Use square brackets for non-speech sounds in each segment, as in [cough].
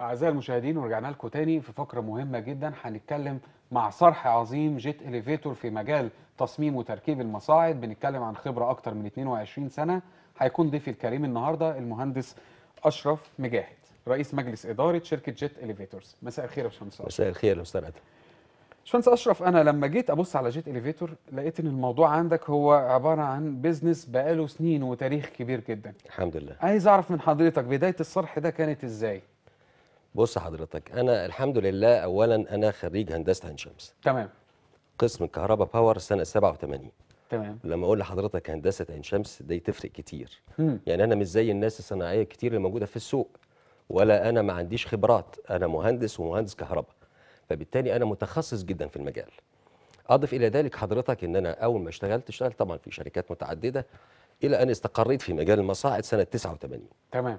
أعزائي المشاهدين ورجعنا لكم تاني في فقرة مهمة جدا هنتكلم مع صرح عظيم جيت إليفيتور في مجال تصميم وتركيب المصاعد بنتكلم عن خبرة أكتر من 22 سنة هيكون ضيفي الكريم النهاردة المهندس أشرف مجاهد رئيس مجلس إدارة شركة جيت إليفيتورز مساء الخير يا باشمهندس مساء الخير يا أستاذ أدهم باشمهندس أشرف أنا لما جيت أبص على جيت إليفيتور لقيت إن الموضوع عندك هو عبارة عن بيزنس بقاله سنين وتاريخ كبير جدا الحمد لله عايز أعرف من حضرتك بداية الصرح ده كانت إزاي؟ بص حضرتك انا الحمد لله اولا انا خريج هندسه عين شمس تمام قسم الكهرباء باور سنه 87 تمام لما اقول لحضرتك هندسه عين شمس دي تفرق كتير مم. يعني انا مش زي الناس الصناعيه كتير اللي موجوده في السوق ولا انا ما عنديش خبرات انا مهندس ومهندس كهرباء فبالتالي انا متخصص جدا في المجال اضف الى ذلك حضرتك ان انا اول ما اشتغلت اشتغلت طبعا في شركات متعدده الى ان استقريت في مجال المصاعد سنه 89 تمام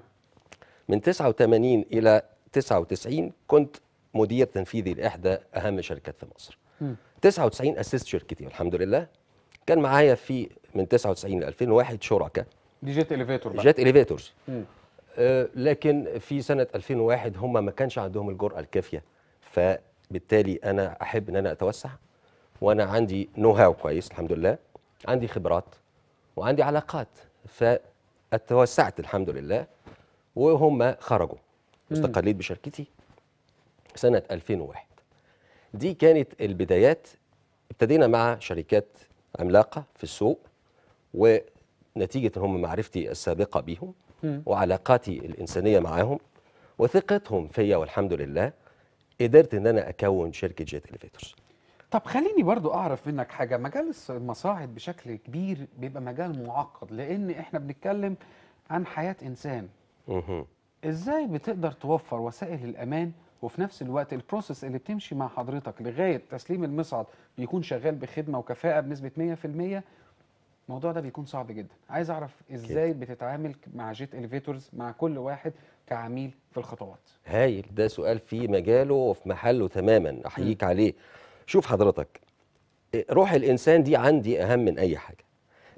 من 89 الى 99 كنت مدير تنفيذي لاحدى اهم الشركات في مصر. م. 99 اسست شركتي والحمد لله. كان معايا في من 99 ل 2001 شركاء. دي جيت اليفيتور بقى. جيت اليفيتورز. آه لكن في سنه 2001 هم ما كانش عندهم الجرأه الكافيه فبالتالي انا احب ان انا اتوسع وانا عندي نو هاو كويس الحمد لله عندي خبرات وعندي علاقات فتوسعت الحمد لله وهم خرجوا واستقليت بشركتي سنه 2001 دي كانت البدايات ابتدينا مع شركات عملاقه في السوق ونتيجه هم معرفتي السابقه بيهم وعلاقاتي الانسانيه معاهم وثقتهم فيا والحمد لله قدرت ان انا اكون شركه جيت الفيترز طب خليني برضو اعرف منك حاجه مجال المصاعد بشكل كبير بيبقى مجال معقد لان احنا بنتكلم عن حياه انسان إزاي بتقدر توفر وسائل الأمان وفي نفس الوقت البروسيس اللي بتمشي مع حضرتك لغاية تسليم المصعد بيكون شغال بخدمة وكفاءة بنسبة 100% الموضوع ده بيكون صعب جدا عايز أعرف إزاي كده. بتتعامل مع جيت إليفيتورز مع كل واحد كعميل في الخطوات هايل ده سؤال في مجاله وفي محله تماما أحييك عليه شوف حضرتك روح الإنسان دي عندي أهم من أي حاجة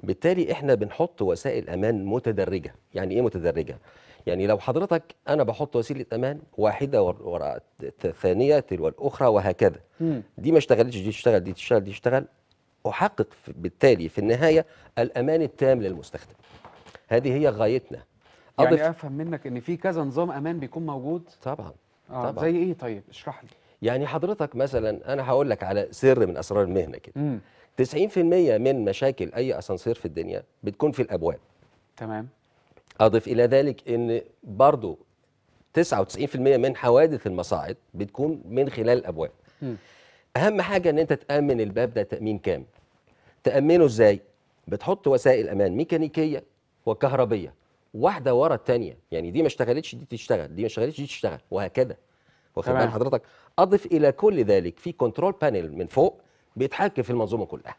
بالتالي احنا بنحط وسائل امان متدرجه يعني ايه متدرجه يعني لو حضرتك انا بحط وسيله امان واحده وراء الثانيه تلو الاخرى وهكذا دي ما اشتغلتش دي تشتغل دي تشتغل دي تشتغل احقق بالتالي في النهايه الامان التام للمستخدم هذه هي غايتنا يعني افهم منك ان في كذا نظام امان بيكون موجود طبعا آه طبعا زي ايه طيب اشرح لي يعني حضرتك مثلا انا هقول لك على سر من اسرار المهنه كده 90% من مشاكل اي اسانسير في الدنيا بتكون في الابواب تمام أضف إلى ذلك أن برضو 99% من حوادث المصاعد بتكون من خلال الأبواب م. أهم حاجة أن أنت تأمن الباب ده تأمين كامل تأمنه إزاي؟ بتحط وسائل أمان ميكانيكية وكهربية واحدة ورا الثانية يعني دي ما اشتغلتش دي تشتغل دي ما اشتغلتش دي تشتغل وهكذا واخد بال حضرتك أضف إلى كل ذلك في كنترول بانل من فوق بيتحكم في المنظومة كلها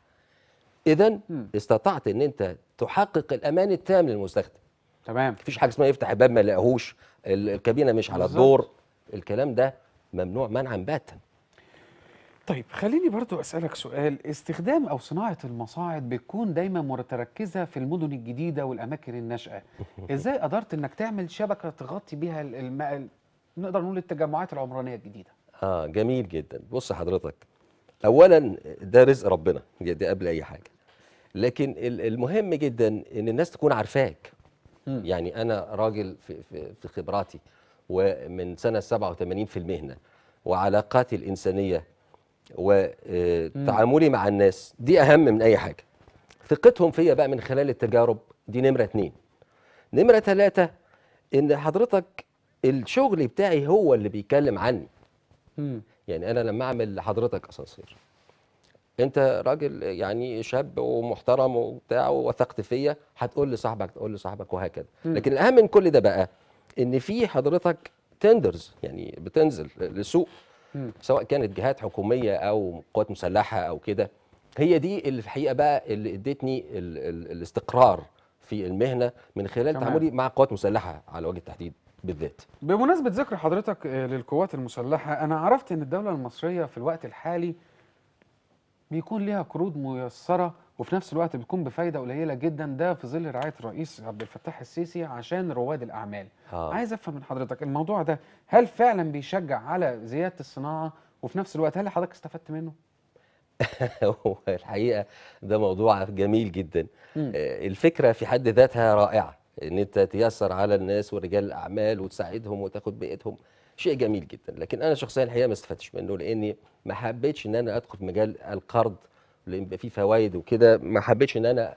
إذا استطعت أن أنت تحقق الأمان التام للمستخدم تمام مفيش حاجه اسمها يفتح الباب ما يلاقيهوش الكابينه مش على الدور الكلام ده ممنوع منعا باتا طيب خليني برضو أسألك سؤال استخدام أو صناعة المصاعد بتكون دايما متركزة في المدن الجديدة والأماكن الناشئة [laughs] إزاي قدرت أنك تعمل شبكة تغطي بيها الم... نقدر نقول التجمعات العمرانية الجديدة آه جميل جدا بص حضرتك أولا ده رزق ربنا دي قبل أي حاجة لكن المهم جدا أن الناس تكون عارفاك يعني انا راجل في, في, في خبراتي ومن سنه 87 في المهنه وعلاقاتي الانسانيه وتعاملي آه، مع الناس دي اهم من اي حاجه ثقتهم فيا بقى من خلال التجارب دي نمره اتنين نمره ثلاثه ان حضرتك الشغل بتاعي هو اللي بيتكلم عني يعني انا لما اعمل لحضرتك اسانسير انت راجل يعني شاب ومحترم وبتاع ووثقت فيا هتقول لصاحبك تقول لصاحبك وهكذا لكن الاهم من كل ده بقى ان في حضرتك تندرز يعني بتنزل للسوق سواء كانت جهات حكوميه او قوات مسلحه او كده هي دي اللي في الحقيقه بقى اللي ادتني ال ال الاستقرار في المهنه من خلال تعاملي مع قوات مسلحه على وجه التحديد بالذات بمناسبه ذكر حضرتك آه، للقوات المسلحه انا عرفت ان الدوله المصريه في الوقت الحالي بيكون ليها قروض ميسره وفي نفس الوقت بتكون بفايده قليله جدا ده في ظل رعايه الرئيس عبد الفتاح السيسي عشان رواد الاعمال. آه. عايز افهم من حضرتك الموضوع ده هل فعلا بيشجع على زياده الصناعه وفي نفس الوقت هل حضرتك استفدت منه؟ [laughs] الحقيقه ده موضوع جميل جدا. مم. آه، الفكره في حد ذاتها رائعه ان انت تيسر على الناس ورجال الاعمال وتساعدهم وتاخد بيئتهم. شيء جميل جدا لكن انا شخصيا الحقيقه ما استفدتش منه لاني ما حبيتش ان انا ادخل في مجال القرض لان يبقى فيه فوائد وكده ما حبيتش ان انا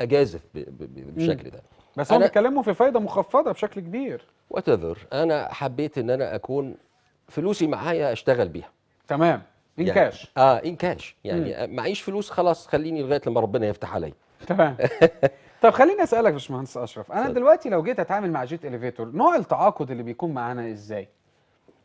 اجازف بالشكل ده بس هم بيتكلموا في فايده مخفضه بشكل كبير واتذر انا حبيت ان انا اكون فلوسي معايا اشتغل بيها تمام ان يعني كاش اه ان كاش يعني معيش فلوس خلاص خليني لغايه لما ربنا يفتح عليا تمام [laughs] طب خليني اسالك يا باشمهندس اشرف انا صح. دلوقتي لو جيت اتعامل مع جيت اليفيتور نوع التعاقد اللي بيكون معانا ازاي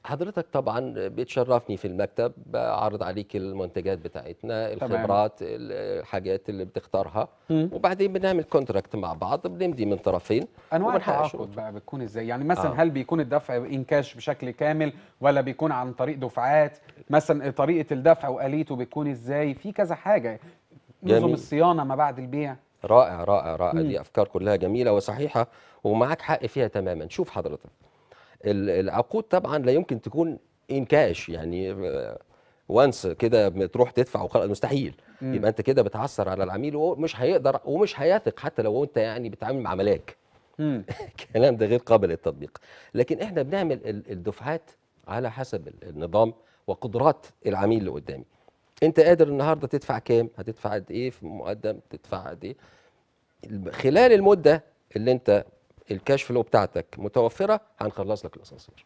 حضرتك طبعا بتشرفني في المكتب بعرض عليك المنتجات بتاعتنا الخبرات طبعاً. الحاجات اللي بتختارها وبعدين بنعمل كونتراكت مع بعض بنمضي من طرفين انواع التعاقد بقى بتكون ازاي يعني مثلا آه. هل بيكون الدفع انكاش بشكل كامل ولا بيكون عن طريق دفعات مثلا طريقه الدفع واليته بتكون ازاي في كذا حاجه نظم الصيانه ما بعد البيع رائع رائع رائع مم. دي افكار كلها جميله وصحيحه ومعاك حق فيها تماما شوف حضرتك العقود طبعا لا يمكن تكون ان كاش يعني وانس آه، كده تروح تدفع وخلاص مستحيل مم. يبقى انت كده بتعثر على العميل ومش هيقدر ومش هيثق حتى لو انت يعني بتتعامل مع ملاك [laughs] الكلام ده غير قابل للتطبيق لكن احنا بنعمل الدفعات على حسب النظام وقدرات العميل اللي قدامي انت قادر النهارده تدفع كام هتدفع قد ايه في مقدم تدفع قد ايه خلال المده اللي انت الكاش فلو بتاعتك متوفره هنخلص لك الاسانسير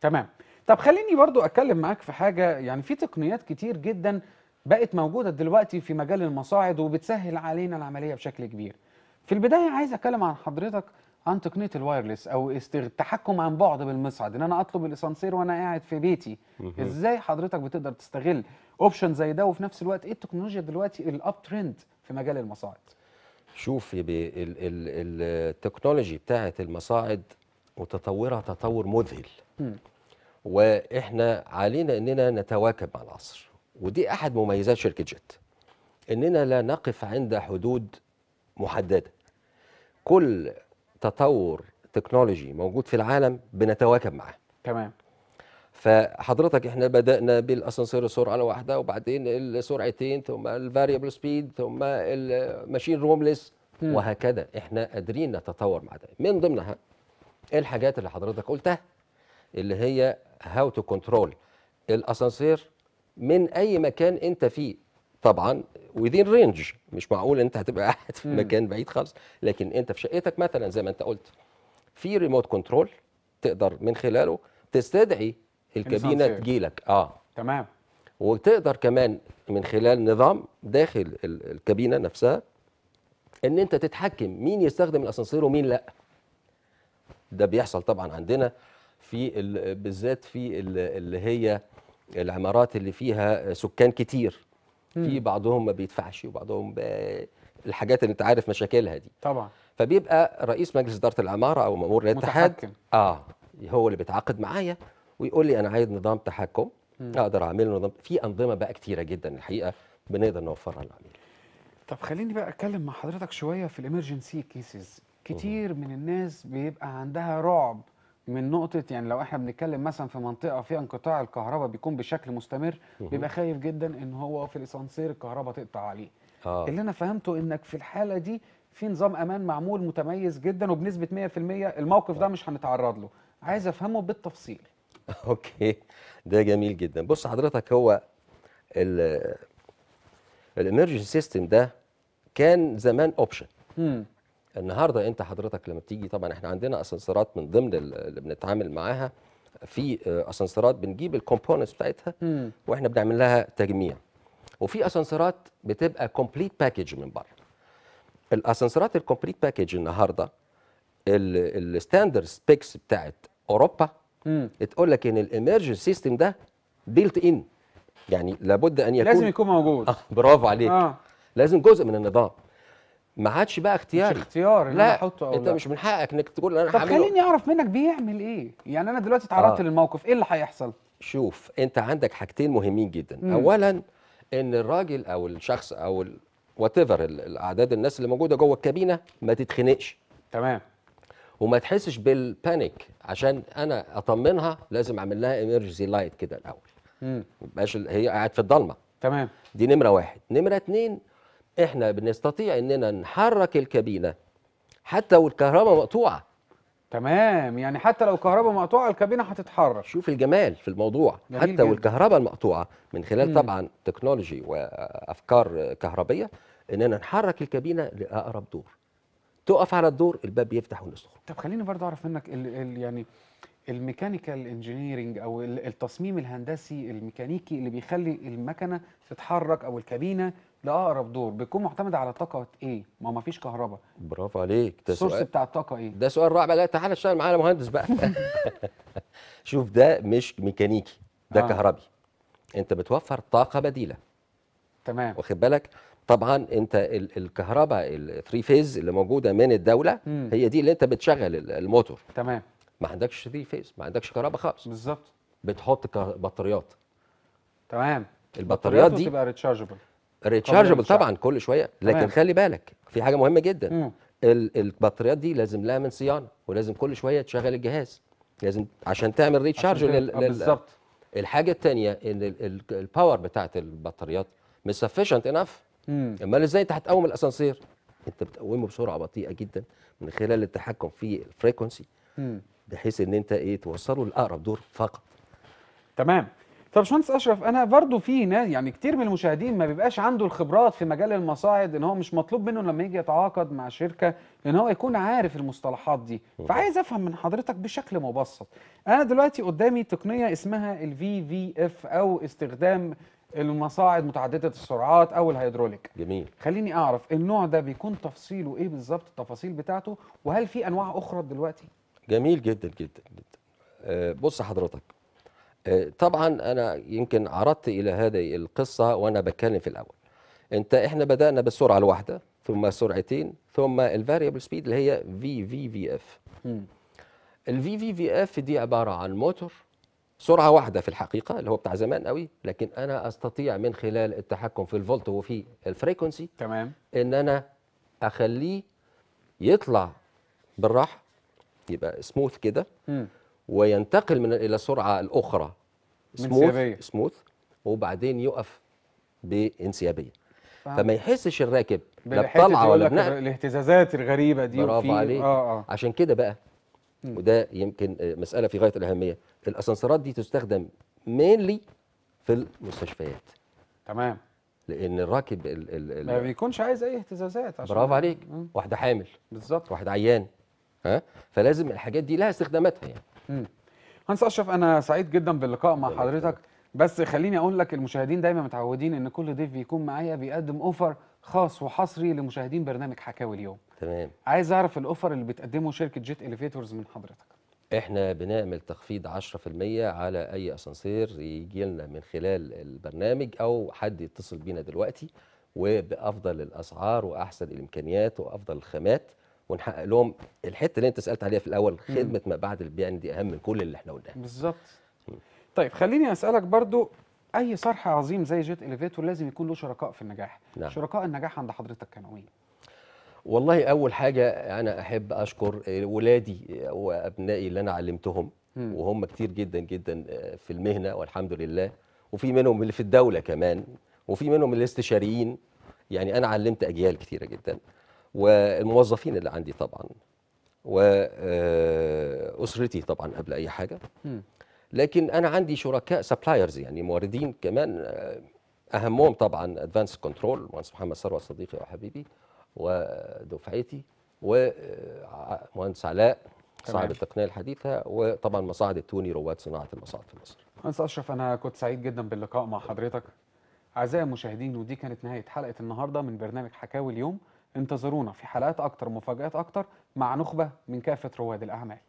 تمام طب خليني برضو اتكلم معاك في حاجه يعني في تقنيات كتير جدا بقت موجوده دلوقتي في مجال المصاعد وبتسهل علينا العمليه بشكل كبير في البدايه عايز اتكلم عن حضرتك عن تقنيه الوايرلس او التحكم عن بعد بالمصعد ان انا اطلب الاسانسير وانا قاعد في بيتي ازاي حضرتك بتقدر تستغل اوبشن زي ده وفي نفس الوقت ايه التكنولوجيا دلوقتي الاب ترند في مجال المصاعد شوف التكنولوجي بتاعت المصاعد وتطورها تطور مذهل واحنا علينا اننا نتواكب مع العصر ودي احد مميزات شركه جيت اننا لا نقف عند حدود محدده كل تطور تكنولوجي موجود في العالم بنتواكب معاه تمام فحضرتك احنا بدانا بالاسانسير السرعه الواحده وبعدين السرعتين ثم الفاريبل سبيد ثم الماشين رومليس وهكذا احنا قادرين نتطور مع ده من ضمنها إيه الحاجات اللي حضرتك قلتها اللي هي هاو تو كنترول الاسانسير من اي مكان انت فيه طبعا ويذين رينج مش معقول انت هتبقى قاعد في مكان بعيد خالص لكن انت في شقتك مثلا زي ما انت قلت في ريموت كنترول تقدر من خلاله تستدعي الكابينه تجيلك اه تمام وتقدر كمان من خلال نظام داخل الكابينه نفسها ان انت تتحكم مين يستخدم الاسانسير ومين لا ده بيحصل طبعا عندنا في بالذات في اللي هي العمارات اللي فيها سكان كتير في بعضهم ما بيدفعش وبعضهم الحاجات اللي انت عارف مشاكلها دي طبعا فبيبقى رئيس مجلس اداره العماره او مامور الاتحاد اه هو اللي بيتعاقد معايا ويقول لي انا عايز نظام تحكم اقدر اعمله نظام في انظمه بقى كتيره جدا الحقيقه بنقدر نوفرها للعميل طب خليني بقى اتكلم مع حضرتك شويه في الامرجنسي كيسز كتير من الناس بيبقى عندها رعب من نقطة يعني لو احنا بنتكلم مثلا في منطقة فيها انقطاع الكهرباء بيكون بشكل مستمر بيبقى خايف جدا ان هو في الاسانسير الكهرباء تقطع عليه. آه. اللي انا فهمته انك في الحالة دي في نظام امان معمول متميز جدا وبنسبة 100% الموقف ده آه. مش هنتعرض له. عايز افهمه بالتفصيل. [laughs] اوكي ده جميل جدا بص حضرتك هو الامرجنسي سيستم ده كان زمان اوبشن النهارده انت حضرتك لما بتيجي طبعا احنا عندنا اسانسيرات من ضمن اللي بنتعامل معاها في آه، اسانسيرات بنجيب الكومبوننتس بتاعتها واحنا بنعمل لها تجميع وفي اسانسيرات بتبقى كومبليت باكج من بره الاسانسيرات الكومبليت باكج النهارده الستاندرد سبيكس بتاعت اوروبا تقول لك ان الاميرجنسي سيستم ده بيلت ان يعني لابد ان يكون لازم يكون موجود آه برافو عليك آه. لازم جزء من النظام ما عادش بقى اختياري مش اختيار لا احطه او انت لا. مش من حقك انك تقول انا طب خليني اعرف منك بيعمل ايه يعني انا دلوقتي اتعرضت آه. للموقف ايه اللي هيحصل شوف انت عندك حاجتين مهمين جدا مم. اولا ان الراجل او الشخص او وات ايفر الاعداد الناس اللي موجوده جوه الكابينه ما تتخنقش تمام وما تحسش بالبانيك عشان انا اطمنها لازم اعمل لها ايمرجنسي لايت كده الاول ما يبقاش هي قاعد في الضلمه تمام دي نمره واحد نمره اتنين احنا بنستطيع اننا نحرك الكابينه حتى والكهرباء مقطوعه تمام يعني حتى لو الكهرباء مقطوعه الكابينه هتتحرك شوف الجمال في الموضوع حتى جميل. والكهرباء المقطوعه من خلال مم. طبعا تكنولوجي وافكار كهربيه اننا نحرك الكابينه لاقرب دور تقف على الدور الباب يفتح والناس تخرج طب خليني برضه اعرف منك الـ الـ يعني الميكانيكال انجينيرنج او التصميم الهندسي الميكانيكي اللي بيخلي المكنه تتحرك او الكابينه لاقرب دور بيكون معتمد على طاقه ايه؟ ما ما فيش كهرباء برافو عليك ده السورس بتاع الطاقه ايه؟ ده سؤال رائع بقى تعالى اشتغل معانا مهندس بقى [laughs] شوف ده مش ميكانيكي ده آه. كهربي انت بتوفر طاقه بديله تمام واخد بالك؟ طبعا انت الكهرباء الثري فيز اللي موجوده من الدوله مم. هي دي اللي انت بتشغل الموتور تمام ما عندكش ثري فيز ما عندكش كهرباء خالص بالظبط بتحط بطاريات تمام البطاريات دي بتبقى ريتشارجبل ريتشارجبل طبعا كل شويه لكن تمام. خلي بالك في حاجه مهمه جدا مم. البطاريات دي لازم لها من صيانه ولازم كل شويه تشغل الجهاز لازم عشان تعمل ريتشارج آه، بالظبط الحاجه الثانيه ان الباور بتاعت البطاريات مش سفيشنت انف امال ازاي انت هتقوم الاسانسير انت بتقومه بسرعه بطيئه جدا من خلال التحكم في الفريكونسي بحيث ان انت ايه توصله لاقرب دور فقط تمام طب باشمهندس اشرف انا برضو في ناس يعني كتير من المشاهدين ما بيبقاش عنده الخبرات في مجال المصاعد ان هو مش مطلوب منه لما يجي يتعاقد مع شركه ان هو يكون عارف المصطلحات دي فعايز افهم من حضرتك بشكل مبسط انا دلوقتي قدامي تقنيه اسمها الفي في اف او استخدام المصاعد متعدده السرعات او الهيدروليك جميل خليني اعرف النوع ده بيكون تفصيله ايه بالظبط التفاصيل بتاعته وهل في انواع اخرى دلوقتي جميل جدا جدا جدا آه، بص حضرتك آه، طبعا انا يمكن عرضت الى هذه القصه وانا بتكلم في الاول انت احنا بدانا بالسرعه الواحده ثم سرعتين ثم الفاريبل سبيد اللي هي في في في اف الفي في في اف دي عباره عن موتور سرعه واحده في الحقيقه اللي هو بتاع زمان قوي لكن انا استطيع من خلال التحكم في الفولت وفي الفريكونسي تمام ان انا اخليه يطلع بالراحه يبقى سموث كده وينتقل من الى السرعه الاخرى سموث سموث وبعدين يقف بانسيابيه فما يحسش الراكب لا ولا الاهتزازات الغريبه دي برافو عليك آه آه. عشان كده بقى وده يمكن آه، مساله في غايه الاهميه الاسانسيرات دي تستخدم مينلي في المستشفيات تمام لان الراكب الـ الـ ما بيكونش عايز اي اهتزازات عشان برافو عليك مم. واحده حامل بالظبط واحده عيان ها فلازم الحاجات دي لها استخداماتها يعني مم. هانس اشرف انا سعيد جدا باللقاء مع حضرتك بس خليني اقول لك المشاهدين دايما متعودين ان كل ضيف بيكون معايا بيقدم اوفر خاص وحصري لمشاهدين برنامج حكاوي اليوم تمام عايز اعرف الاوفر اللي بتقدمه شركه جيت اليفيتورز من حضرتك احنا بنعمل تخفيض 10% على اي اسانسير يجي لنا من خلال البرنامج او حد يتصل بينا دلوقتي وبافضل الاسعار واحسن الامكانيات وافضل الخامات ونحقق لهم الحته اللي انت سالت عليها في الاول خدمه ما بعد البيع يعني دي اهم من كل اللي احنا قلناه بالظبط طيب خليني اسالك برضو اي صرح عظيم زي جيت اليفيتور لازم يكون له شركاء في النجاح نعم. شركاء النجاح عند حضرتك كانوا مين والله اول حاجه انا احب اشكر ولادي وابنائي اللي انا علمتهم م. وهم كتير جدا جدا في المهنه والحمد لله وفي منهم اللي في الدوله كمان وفي منهم الاستشاريين يعني انا علمت اجيال كتيره جدا والموظفين اللي عندي طبعا واسرتي طبعا قبل اي حاجه م. لكن انا عندي شركاء سبلايرز يعني موردين كمان آه، اهمهم طبعا ادفانس كنترول مهندس محمد ثروت صديقي وحبيبي ودفعتي ومهندس آه، علاء صاحب التقنيه الحديثه وطبعا مصاعد التوني رواد صناعه المصاعد في مصر. مهندس اشرف انا كنت سعيد جدا باللقاء مع حضرتك. اعزائي المشاهدين ودي كانت نهايه حلقه النهارده من برنامج حكاوي اليوم انتظرونا في حلقات اكتر ومفاجات اكتر مع نخبه من كافه رواد الاعمال.